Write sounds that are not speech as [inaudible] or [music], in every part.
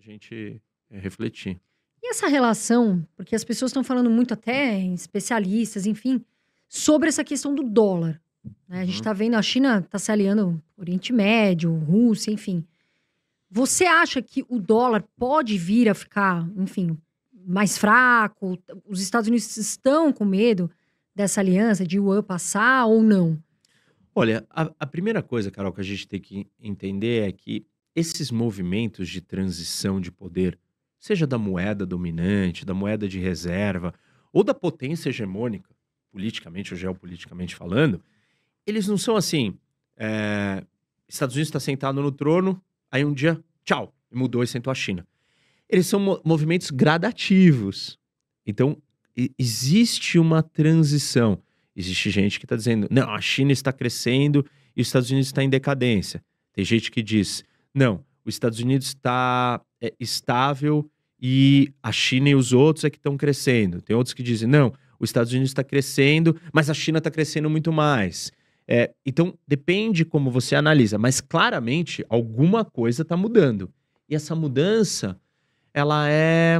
a gente é, refletir. E essa relação, porque as pessoas estão falando muito até especialistas, enfim, sobre essa questão do dólar. Né? A gente está uhum. Tá vendo a China está se aliando Oriente Médio, Rússia, enfim. Você acha que o dólar pode vir a ficar, enfim, mais fraco? Os Estados Unidos estão com medo dessa aliança de Yuan passar ou não? Olha, a, a primeira coisa, Carol, que a gente tem que entender é que esses movimentos de transição de poder, seja da moeda dominante, da moeda de reserva, ou da potência hegemônica, politicamente ou geopoliticamente falando, eles não são assim. É... Estados Unidos está sentado no trono, aí um dia, tchau, mudou e sentou a China. Eles são movimentos gradativos. Então, existe uma transição. Existe gente que está dizendo, não, a China está crescendo e os Estados Unidos está em decadência. Tem gente que diz, não, os Estados Unidos está é, estável e a China e os outros é que estão crescendo. Tem outros que dizem, não, os Estados Unidos está crescendo, mas a China está crescendo muito mais. É, então, depende como você analisa, mas claramente alguma coisa está mudando. E essa mudança, ela é,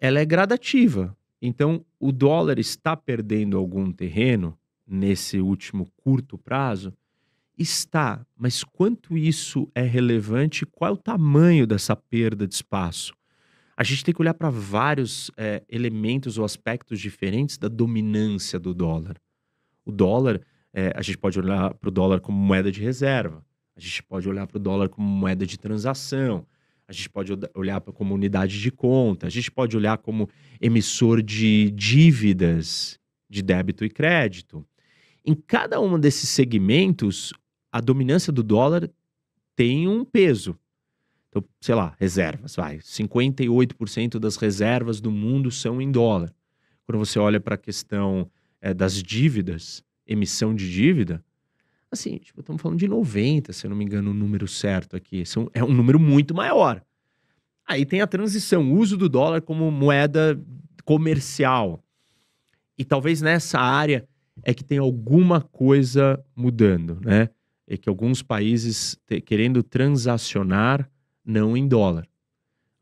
ela é gradativa. Então, o dólar está perdendo algum terreno nesse último curto prazo, Está, mas quanto isso é relevante? Qual é o tamanho dessa perda de espaço? A gente tem que olhar para vários é, elementos ou aspectos diferentes da dominância do dólar. O dólar, é, a gente pode olhar para o dólar como moeda de reserva, a gente pode olhar para o dólar como moeda de transação, a gente pode olhar para como unidade de conta, a gente pode olhar como emissor de dívidas de débito e crédito. Em cada um desses segmentos, a dominância do dólar tem um peso. Então, sei lá, reservas, vai. 58% das reservas do mundo são em dólar. Quando você olha para a questão é, das dívidas, emissão de dívida, assim, tipo, estamos falando de 90, se eu não me engano, o número certo aqui. São, é um número muito maior. Aí tem a transição, o uso do dólar como moeda comercial. E talvez nessa área é que tem alguma coisa mudando, né? é que alguns países te, querendo transacionar não em dólar.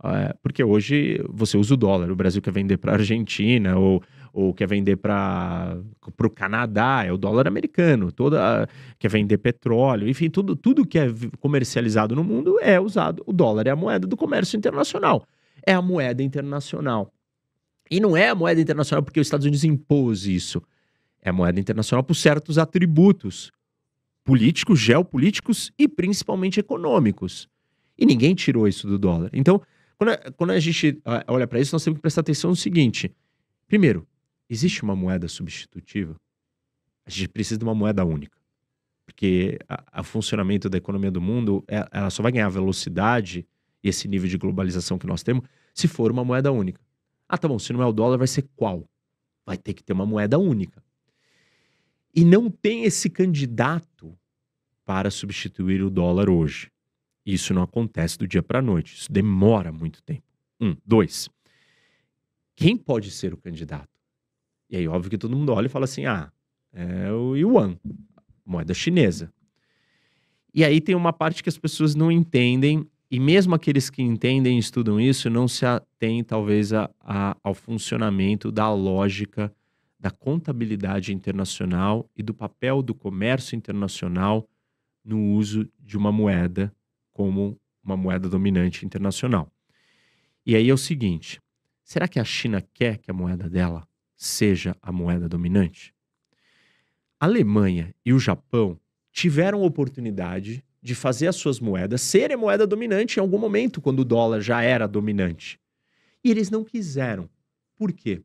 Ah, é, porque hoje você usa o dólar, o Brasil quer vender para a Argentina ou, ou quer vender para o Canadá, é o dólar americano, toda quer vender petróleo, enfim, tudo, tudo que é comercializado no mundo é usado. O dólar é a moeda do comércio internacional, é a moeda internacional. E não é a moeda internacional porque os Estados Unidos impôs isso, é a moeda internacional por certos atributos políticos, geopolíticos e principalmente econômicos. E ninguém tirou isso do dólar. Então, quando a, quando a gente ah, olha para isso, nós temos que prestar atenção no seguinte: primeiro, existe uma moeda substitutiva? A gente precisa de uma moeda única. Porque o funcionamento da economia do mundo, é, ela só vai ganhar velocidade e esse nível de globalização que nós temos se for uma moeda única. Ah, tá bom, se não é o dólar, vai ser qual? Vai ter que ter uma moeda única. E não tem esse candidato para substituir o dólar hoje. Isso não acontece do dia para a noite, isso demora muito tempo. Um, dois. Quem pode ser o candidato? E aí, óbvio que todo mundo olha e fala assim: ah, é o yuan, moeda chinesa. E aí tem uma parte que as pessoas não entendem, e mesmo aqueles que entendem e estudam isso não se atêm, talvez, a, a, ao funcionamento da lógica da contabilidade internacional e do papel do comércio internacional no uso de uma moeda como uma moeda dominante internacional. E aí é o seguinte: será que a China quer que a moeda dela seja a moeda dominante? A Alemanha e o Japão tiveram oportunidade de fazer as suas moedas serem moeda dominante em algum momento, quando o dólar já era dominante. E eles não quiseram. Por quê?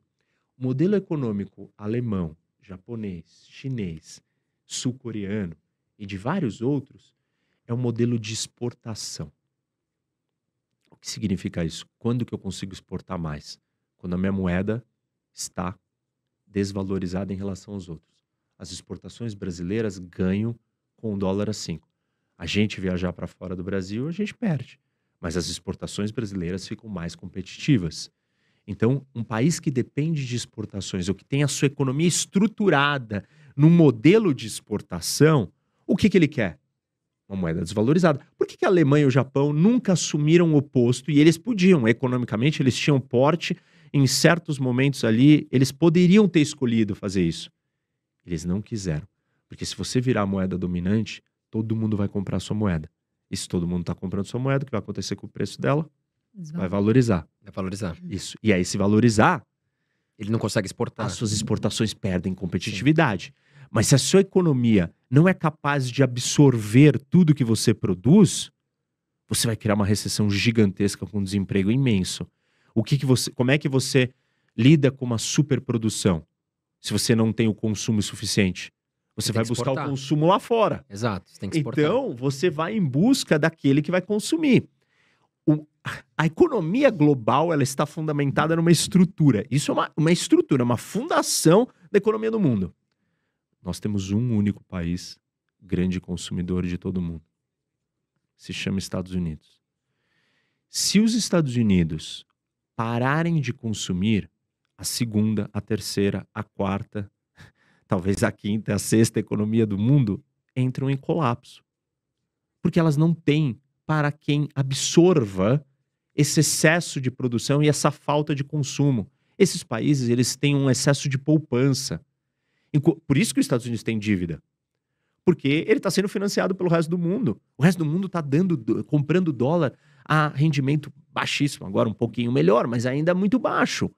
modelo econômico alemão, japonês, chinês, sul-coreano e de vários outros é um modelo de exportação. O que significa isso? Quando que eu consigo exportar mais? Quando a minha moeda está desvalorizada em relação aos outros. As exportações brasileiras ganham com o dólar a 5. A gente viajar para fora do Brasil, a gente perde. Mas as exportações brasileiras ficam mais competitivas. Então, um país que depende de exportações ou que tem a sua economia estruturada num modelo de exportação, o que, que ele quer? Uma moeda desvalorizada. Por que, que a Alemanha e o Japão nunca assumiram o oposto e eles podiam, economicamente, eles tinham porte, em certos momentos ali, eles poderiam ter escolhido fazer isso. Eles não quiseram. Porque se você virar a moeda dominante, todo mundo vai comprar a sua moeda. E se todo mundo está comprando sua moeda, o que vai acontecer com o preço dela? Vai valorizar. É valorizar. Uhum. Isso. E aí, se valorizar, ele não consegue exportar. As suas exportações perdem competitividade. Sim. Mas se a sua economia não é capaz de absorver tudo que você produz, você vai criar uma recessão gigantesca com um desemprego imenso. O que, que você, como é que você lida com uma superprodução? Se você não tem o consumo suficiente, você, você vai buscar o consumo lá fora. Exato, você tem que exportar. Então, você vai em busca daquele que vai consumir a economia global ela está fundamentada numa estrutura. Isso é uma, uma estrutura, uma fundação da economia do mundo. Nós temos um único país grande consumidor de todo mundo. Se chama Estados Unidos. Se os Estados Unidos pararem de consumir, a segunda, a terceira, a quarta, [laughs] talvez a quinta, a sexta economia do mundo entram em colapso. Porque elas não têm para quem absorva esse excesso de produção e essa falta de consumo. Esses países, eles têm um excesso de poupança. Por isso que os Estados Unidos têm dívida. Porque ele está sendo financiado pelo resto do mundo. O resto do mundo está dando, comprando dólar a rendimento baixíssimo. Agora um pouquinho melhor, mas ainda muito baixo.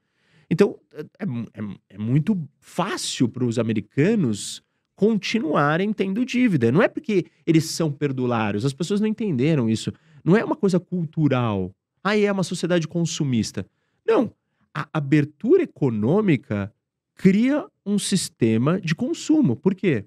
Então, é, é, é muito fácil para os americanos continuarem tendo dívida. Não é porque eles são perdulários. As pessoas não entenderam isso. Não é uma coisa cultural aí ah, é uma sociedade consumista. Não. A abertura econômica cria um sistema de consumo. Por quê?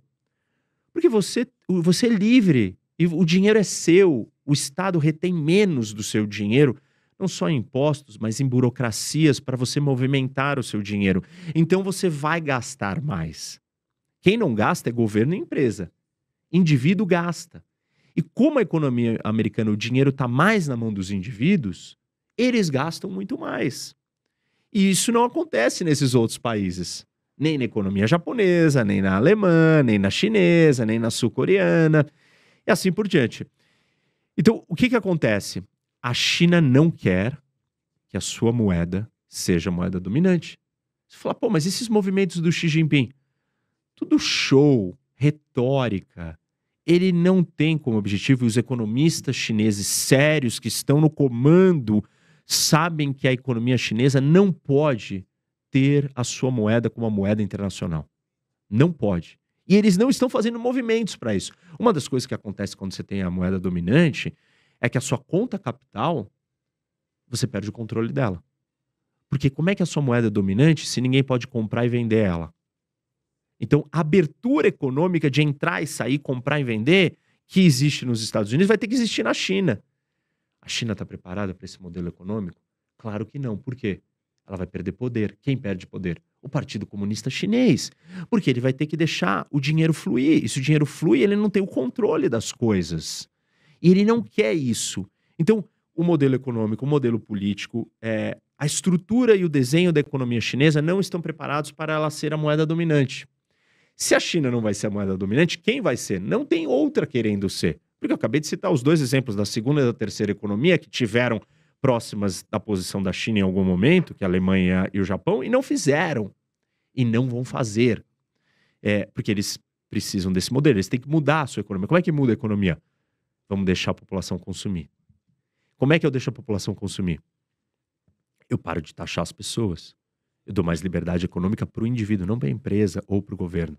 Porque você, você é livre e o dinheiro é seu. O Estado retém menos do seu dinheiro, não só em impostos, mas em burocracias para você movimentar o seu dinheiro. Então você vai gastar mais. Quem não gasta é governo e empresa. Indivíduo gasta. E como a economia americana, o dinheiro está mais na mão dos indivíduos, eles gastam muito mais. E isso não acontece nesses outros países. Nem na economia japonesa, nem na alemã, nem na chinesa, nem na sul-coreana, e assim por diante. Então, o que, que acontece? A China não quer que a sua moeda seja a moeda dominante. Você fala, pô, mas esses movimentos do Xi Jinping? Tudo show, retórica, ele não tem como objetivo, e os economistas chineses sérios que estão no comando sabem que a economia chinesa não pode ter a sua moeda como uma moeda internacional. Não pode. E eles não estão fazendo movimentos para isso. Uma das coisas que acontece quando você tem a moeda dominante é que a sua conta capital, você perde o controle dela. Porque como é que a sua moeda é dominante se ninguém pode comprar e vender ela? Então, a abertura econômica de entrar e sair, comprar e vender, que existe nos Estados Unidos, vai ter que existir na China. A China está preparada para esse modelo econômico? Claro que não. Por quê? Ela vai perder poder. Quem perde poder? O Partido Comunista Chinês. Porque ele vai ter que deixar o dinheiro fluir. E se o dinheiro flui, ele não tem o controle das coisas. E ele não quer isso. Então, o modelo econômico, o modelo político, é, a estrutura e o desenho da economia chinesa não estão preparados para ela ser a moeda dominante. Se a China não vai ser a moeda dominante, quem vai ser? Não tem outra querendo ser. Porque eu acabei de citar os dois exemplos da segunda e da terceira economia que tiveram próximas da posição da China em algum momento, que é a Alemanha e o Japão, e não fizeram. E não vão fazer. É, porque eles precisam desse modelo, eles têm que mudar a sua economia. Como é que muda a economia? Vamos deixar a população consumir. Como é que eu deixo a população consumir? Eu paro de taxar as pessoas. Eu dou mais liberdade econômica para o indivíduo, não para a empresa ou para o governo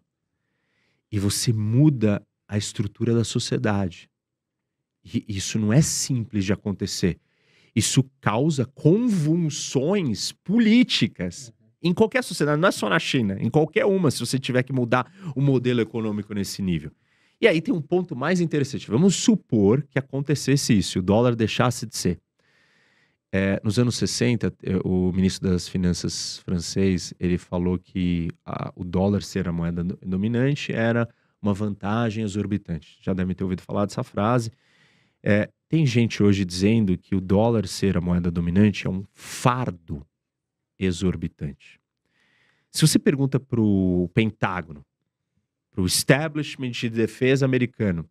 e você muda a estrutura da sociedade. E isso não é simples de acontecer. Isso causa convulsões políticas uhum. em qualquer sociedade, não é só na China, em qualquer uma, se você tiver que mudar o modelo econômico nesse nível. E aí tem um ponto mais interessante. Vamos supor que acontecesse isso, o dólar deixasse de ser é, nos anos 60, eh, o ministro das Finanças francês ele falou que a, o dólar ser a moeda dominante era uma vantagem exorbitante. Já deve ter ouvido falar dessa frase. É, tem gente hoje dizendo que o dólar ser a moeda dominante é um fardo exorbitante. Se você pergunta para o Pentágono, para o establishment de defesa americano,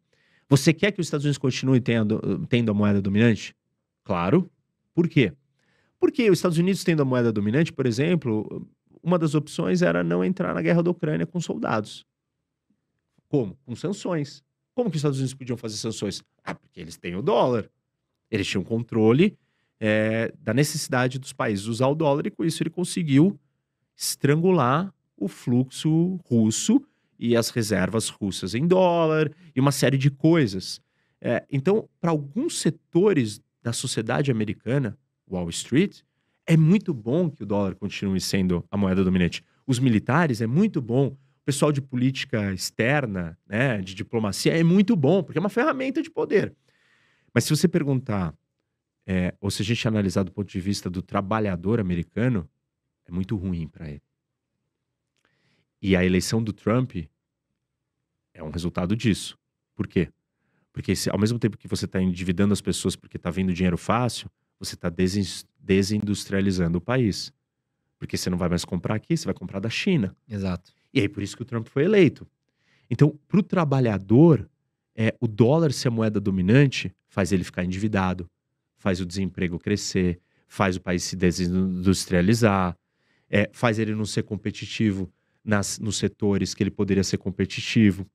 você quer que os Estados Unidos continue tendo, tendo a moeda dominante? Claro, por quê? Porque os Estados Unidos tendo a moeda dominante, por exemplo, uma das opções era não entrar na guerra da Ucrânia com soldados. Como? Com sanções. Como que os Estados Unidos podiam fazer sanções? Ah, porque eles têm o dólar. Eles tinham controle é, da necessidade dos países usar o dólar e com isso ele conseguiu estrangular o fluxo russo e as reservas russas em dólar e uma série de coisas. É, então, para alguns setores da sociedade americana, Wall Street, é muito bom que o dólar continue sendo a moeda dominante. Os militares é muito bom, o pessoal de política externa, né, de diplomacia é muito bom, porque é uma ferramenta de poder. Mas se você perguntar, é, ou se a gente analisar do ponto de vista do trabalhador americano, é muito ruim para ele. E a eleição do Trump é um resultado disso. Por quê? Porque se, ao mesmo tempo que você está endividando as pessoas porque está vindo dinheiro fácil, você está desindustrializando o país. Porque você não vai mais comprar aqui, você vai comprar da China. Exato. E aí por isso que o Trump foi eleito. Então, para o trabalhador, é, o dólar ser a moeda dominante faz ele ficar endividado, faz o desemprego crescer, faz o país se desindustrializar, é, faz ele não ser competitivo nas, nos setores que ele poderia ser competitivo.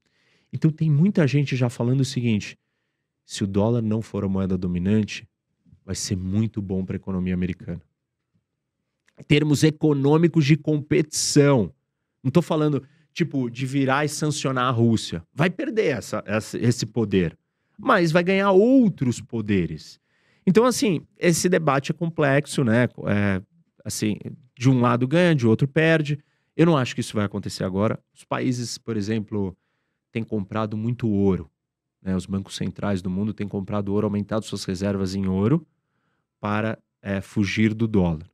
Então tem muita gente já falando o seguinte: se o dólar não for a moeda dominante, vai ser muito bom para a economia americana. Termos econômicos de competição. Não estou falando, tipo, de virar e sancionar a Rússia. Vai perder essa, essa, esse poder, mas vai ganhar outros poderes. Então, assim, esse debate é complexo, né? É, assim, de um lado ganha, de outro perde. Eu não acho que isso vai acontecer agora. Os países, por exemplo, tem comprado muito ouro. Né? Os bancos centrais do mundo têm comprado ouro, aumentado suas reservas em ouro para é, fugir do dólar.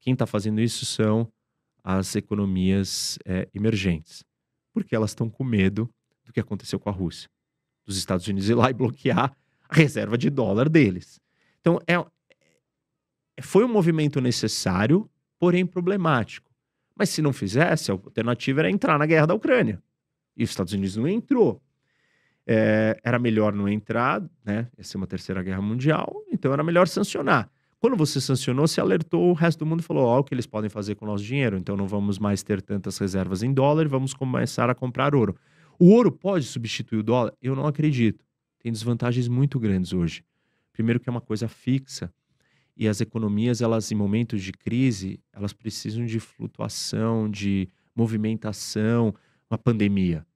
Quem está fazendo isso são as economias é, emergentes, porque elas estão com medo do que aconteceu com a Rússia, dos Estados Unidos ir lá e bloquear a reserva de dólar deles. Então, é, é foi um movimento necessário, porém problemático. Mas se não fizesse, a alternativa era entrar na guerra da Ucrânia. E os Estados Unidos não entrou. É, era melhor não entrar, né? Ia ser uma terceira guerra mundial, então era melhor sancionar. Quando você sancionou, se alertou o resto do mundo e falou: ó, oh, o que eles podem fazer com o nosso dinheiro, então não vamos mais ter tantas reservas em dólar, vamos começar a comprar ouro. O ouro pode substituir o dólar? Eu não acredito. Tem desvantagens muito grandes hoje. Primeiro que é uma coisa fixa e as economias, elas em momentos de crise, elas precisam de flutuação, de movimentação, uma pandemia.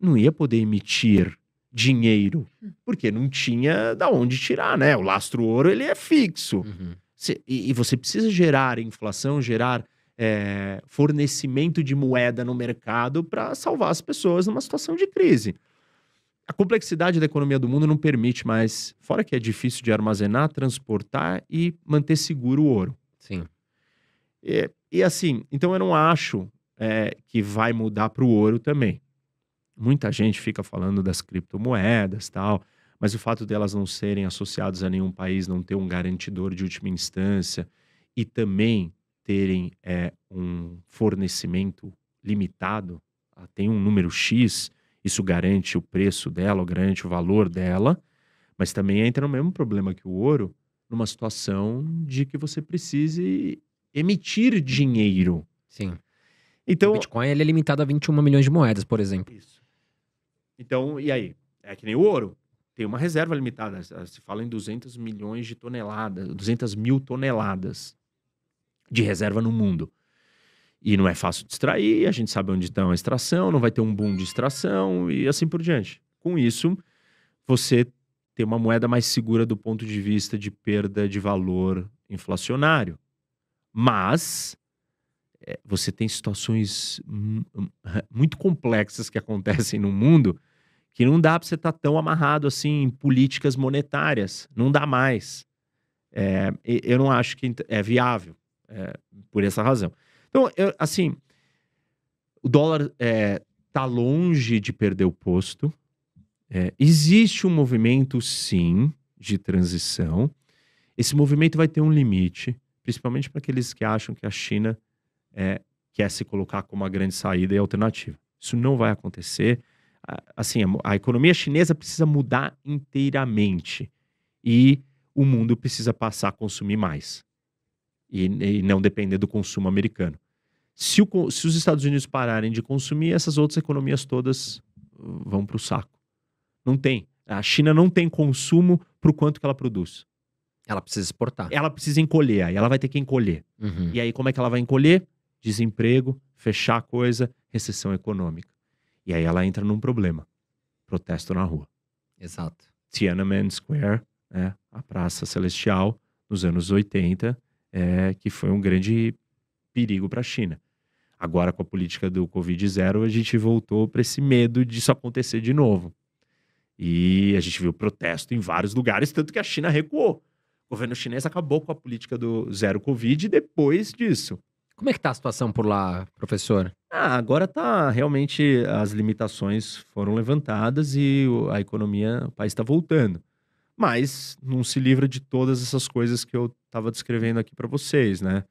Não ia poder emitir dinheiro, hum. porque não tinha da onde tirar, né? O lastro ouro, ele é fixo. Uhum. E, e, você precisa gerar inflação, gerar é, fornecimento de moeda no mercado para salvar as pessoas numa situação de crise. A complexidade da economia do mundo não permite mais, fora que é difícil de armazenar, transportar e manter seguro o ouro. Sim. E, é, e assim, então eu não acho é, que vai mudar para o ouro também. Muita gente fica falando das criptomoedas tal, mas o fato delas não serem associadas a nenhum país, não ter um garantidor de última instância e também terem é, um fornecimento limitado, ah, tem um número X, isso garante o preço dela, garante o valor dela, mas também entra no mesmo problema que o ouro, numa situação de que você precise emitir dinheiro. Sim. Então, o Bitcoin ele é limitado a 21 milhões de moedas, por exemplo. Isso. Então, e aí? É que nem o ouro. Tem uma reserva limitada. Se fala em 200 milhões de toneladas, 200 mil toneladas de reserva no mundo. E não é fácil de extrair, a gente sabe onde está a extração, não vai ter um boom de extração e assim por diante. Com isso, você tem uma moeda mais segura do ponto de vista de perda de valor inflacionário. Mas é, você tem situações hum, muito complexas que [laughs] acontecem no mundo que não dá para você estar tá tão amarrado assim em políticas monetárias. Não dá mais. É, eu não acho que é viável é, por essa razão. Então, eu, assim, o dólar está é, tá longe de perder o posto. É, existe um movimento, sim, de transição. Esse movimento vai ter um limite, principalmente para aqueles que acham que a China é, quer se colocar como a grande saída e alternativa. Isso não vai acontecer. Assim, a, a economia chinesa precisa mudar inteiramente e o mundo precisa passar a consumir mais e, e não depender do consumo americano. Se, o, se, os Estados Unidos pararem de consumir, essas outras economias todas uh, vão para o saco. Não tem. A China não tem consumo para o quanto que ela produz. Ela precisa exportar. Ela precisa encolher, aí ela vai ter que encolher. Uhum. E aí, como é que ela vai encolher? desemprego, fechar a coisa, recessão econômica. E aí ela entra num problema: protesto na rua. Exato. Tiananmen Square, né, a Praça Celestial, nos anos 80, é, que foi um grande perigo para a China. Agora, com a política do covid zero, a gente voltou para esse medo disso acontecer de novo. E a gente viu protesto em vários lugares, tanto que a China recuou. O governo chinês acabou com a política do zero Covid depois disso. Como é que tá a situação por lá, professor? Ah, agora tá realmente as limitações foram levantadas e a economia, o país está voltando. Mas não se livra de todas essas coisas que eu estava descrevendo aqui para vocês, né?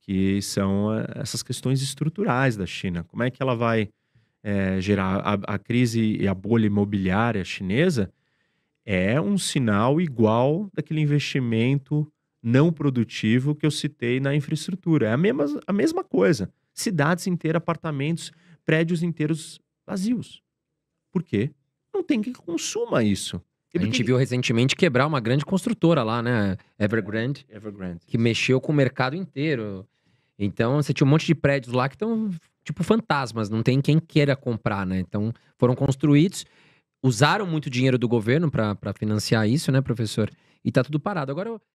Que são eh, essas questões estruturais da China. Como é que ela vai é, gerar a, a crise e a bolha imobiliária chinesa? É um sinal igual daquele investimento não produtivo que eu citei na infraestrutura. É a mesma, a mesma coisa. Cidades inteiras, apartamentos, prédios inteiros vazios. Por quê? Não tem quem consuma isso. A gente viu recentemente quebrar uma grande construtora lá, né? Evergrande. Evergrande. Que mexeu com o mercado inteiro. Então, você tinha um monte de prédios lá que estão, tipo, fantasmas. Não tem quem queira comprar, né? Então, foram construídos. Usaram muito dinheiro do governo para financiar isso, né, professor? E tá tudo parado. Agora,